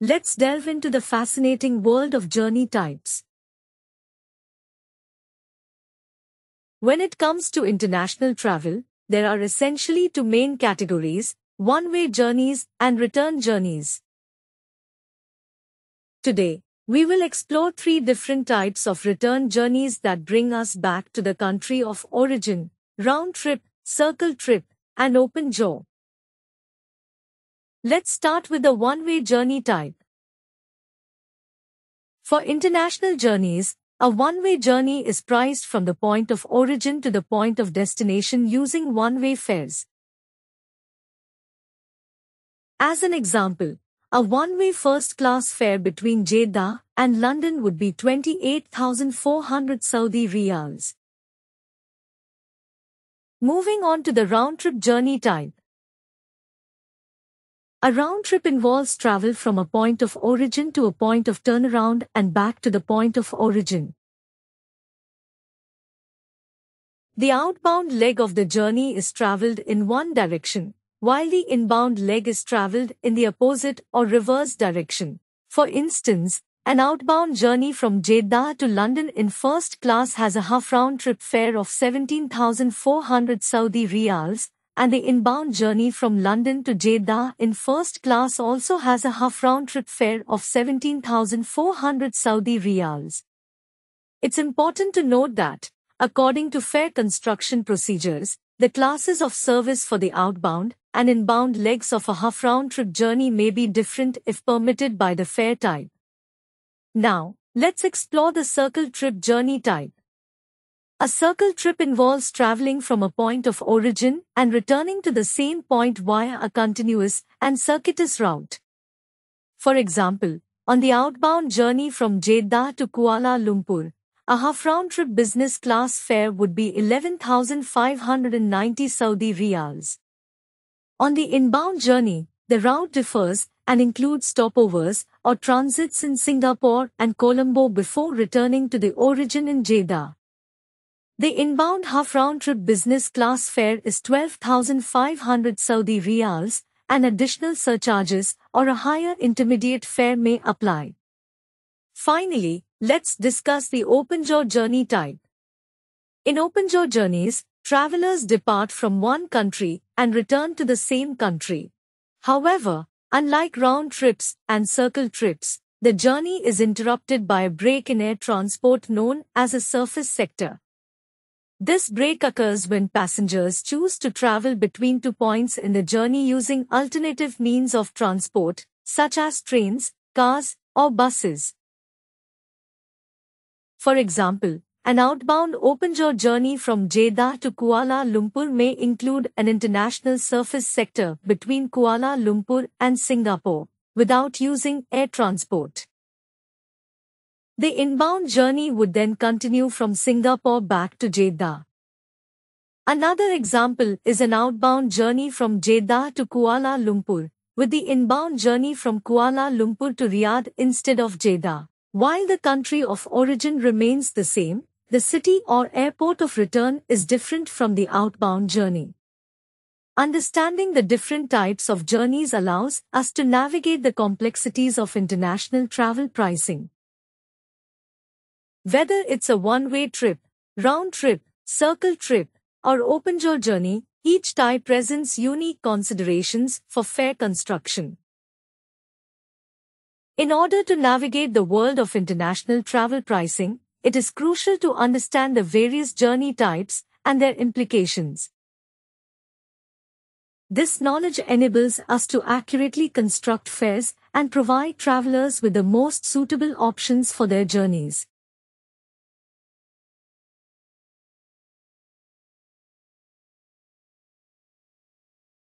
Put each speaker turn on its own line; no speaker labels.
Let's delve into the fascinating world of journey types. When it comes to international travel, there are essentially two main categories, one-way journeys and return journeys. Today, we will explore three different types of return journeys that bring us back to the country of origin, round trip, circle trip, and open jaw. Let's start with the one-way journey type. For international journeys, a one-way journey is priced from the point of origin to the point of destination using one-way fares. As an example, a one-way first-class fare between Jeddah and London would be 28,400 Saudi riyals. Moving on to the round-trip journey type. A round trip involves travel from a point of origin to a point of turnaround and back to the point of origin. The outbound leg of the journey is traveled in one direction, while the inbound leg is traveled in the opposite or reverse direction. For instance, an outbound journey from Jeddah to London in first class has a half round trip fare of 17,400 Saudi riyals and the inbound journey from London to Jeddah in first class also has a half round trip fare of 17,400 Saudi riyals. It's important to note that, according to fare construction procedures, the classes of service for the outbound and inbound legs of a half round trip journey may be different if permitted by the fare type. Now, let's explore the circle trip journey type. A circle trip involves traveling from a point of origin and returning to the same point via a continuous and circuitous route. For example, on the outbound journey from Jeddah to Kuala Lumpur, a half round trip business class fare would be 11,590 Saudi riyals. On the inbound journey, the route differs and includes stopovers or transits in Singapore and Colombo before returning to the origin in Jeddah. The inbound half round trip business class fare is 12,500 Saudi rials. and additional surcharges or a higher intermediate fare may apply. Finally, let's discuss the open jaw journey type. In open jaw journeys, travelers depart from one country and return to the same country. However, unlike round trips and circle trips, the journey is interrupted by a break in air transport known as a surface sector. This break occurs when passengers choose to travel between two points in the journey using alternative means of transport, such as trains, cars, or buses. For example, an outbound open-jaw journey from Jeddah to Kuala Lumpur may include an international surface sector between Kuala Lumpur and Singapore, without using air transport. The inbound journey would then continue from Singapore back to Jeddah. Another example is an outbound journey from Jeddah to Kuala Lumpur, with the inbound journey from Kuala Lumpur to Riyadh instead of Jeddah. While the country of origin remains the same, the city or airport of return is different from the outbound journey. Understanding the different types of journeys allows us to navigate the complexities of international travel pricing. Whether it's a one-way trip, round trip, circle trip, or open-jaw journey, each tie presents unique considerations for fair construction. In order to navigate the world of international travel pricing, it is crucial to understand the various journey types and their implications. This knowledge enables us to accurately construct fares and provide travelers with the most suitable options for their journeys.